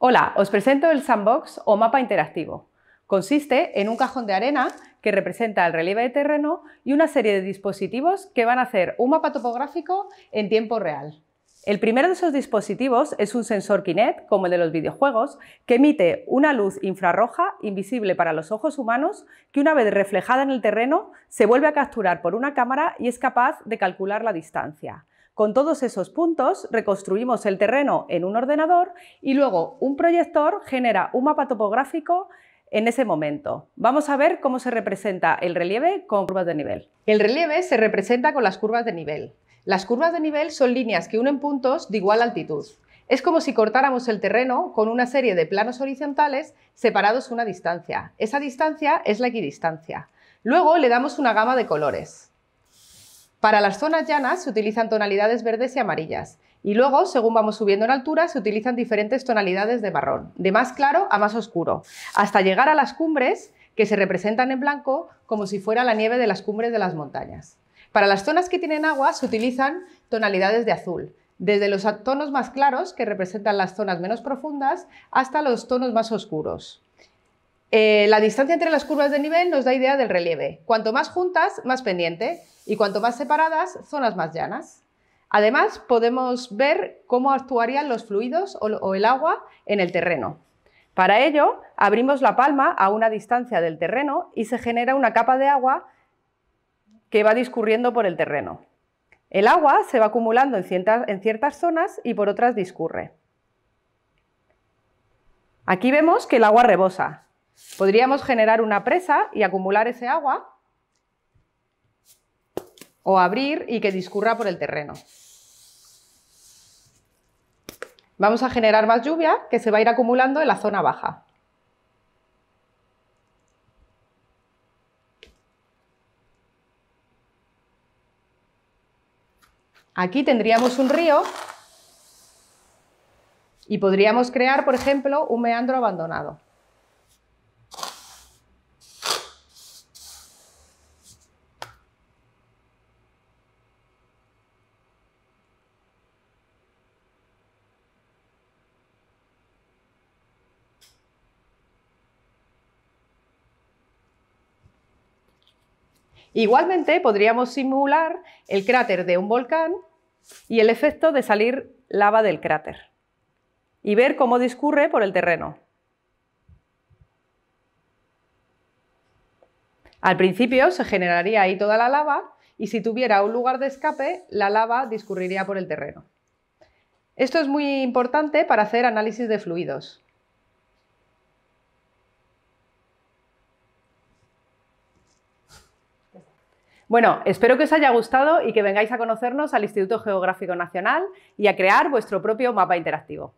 Hola, os presento el sandbox o mapa interactivo. Consiste en un cajón de arena que representa el relieve de terreno y una serie de dispositivos que van a hacer un mapa topográfico en tiempo real. El primero de esos dispositivos es un sensor Kinect, como el de los videojuegos, que emite una luz infrarroja invisible para los ojos humanos que una vez reflejada en el terreno se vuelve a capturar por una cámara y es capaz de calcular la distancia. Con todos esos puntos reconstruimos el terreno en un ordenador y luego un proyector genera un mapa topográfico en ese momento. Vamos a ver cómo se representa el relieve con curvas de nivel. El relieve se representa con las curvas de nivel. Las curvas de nivel son líneas que unen puntos de igual altitud. Es como si cortáramos el terreno con una serie de planos horizontales separados una distancia. Esa distancia es la equidistancia. Luego le damos una gama de colores. Para las zonas llanas se utilizan tonalidades verdes y amarillas y luego, según vamos subiendo en altura, se utilizan diferentes tonalidades de marrón, de más claro a más oscuro, hasta llegar a las cumbres que se representan en blanco como si fuera la nieve de las cumbres de las montañas. Para las zonas que tienen agua se utilizan tonalidades de azul, desde los tonos más claros, que representan las zonas menos profundas, hasta los tonos más oscuros. Eh, la distancia entre las curvas de nivel nos da idea del relieve. Cuanto más juntas, más pendiente, y cuanto más separadas, zonas más llanas. Además, podemos ver cómo actuarían los fluidos o, el agua en el terreno. Para ello, abrimos la palma a una distancia del terreno y se genera una capa de agua que va discurriendo por el terreno. El agua se va acumulando en ciertas zonas y por otras discurre. Aquí vemos que el agua rebosa, Podríamos generar una presa y acumular ese agua o abrir y que discurra por el terreno. Vamos a generar más lluvia que se va a ir acumulando en la zona baja. Aquí tendríamos un río y podríamos crear, por ejemplo, un meandro abandonado. Igualmente podríamos simular el cráter de un volcán y el efecto de salir lava del cráter y ver cómo discurre por el terreno. Al principio se generaría ahí toda la lava y si tuviera un lugar de escape, la lava discurriría por el terreno. Esto es muy importante para hacer análisis de fluidos, Bueno, espero que os haya gustado y que vengáis a conocernos al Instituto Geográfico Nacional y a crear vuestro propio mapa interactivo.